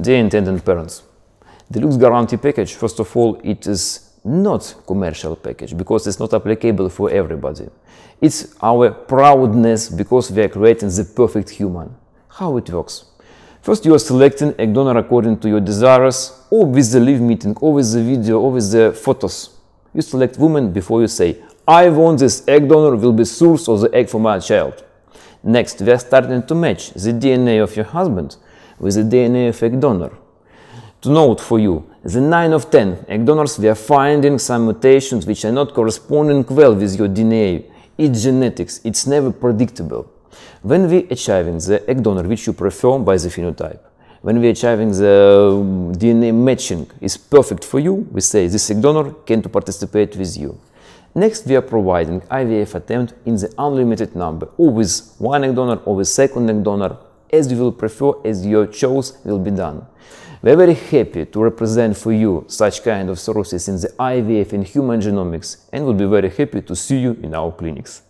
Dear intended parents. the Lux guarantee package, first of all, it is not commercial package because it's not applicable for everybody. It's our proudness because we are creating the perfect human. How it works? First, you are selecting a donor according to your desires, or with the live meeting, or with the video, or with the photos. You select woman before you say, I want this egg donor will be source of the egg for my child. Next, we are starting to match the DNA of your husband with the DNA of egg donor. To note for you, the 9 of 10 egg donors we are finding some mutations which are not corresponding well with your DNA. It's genetics, it's never predictable. When we achieving the egg donor which you prefer by the phenotype, when we achieving the um, DNA matching is perfect for you, we say this egg donor can to participate with you. Next, we are providing IVF attempt in the unlimited number, or with one egg donor, or with second egg donor, as you will prefer as your choice will be done. We're very happy to represent for you such kind of sources in the IVF and human genomics and will be very happy to see you in our clinics.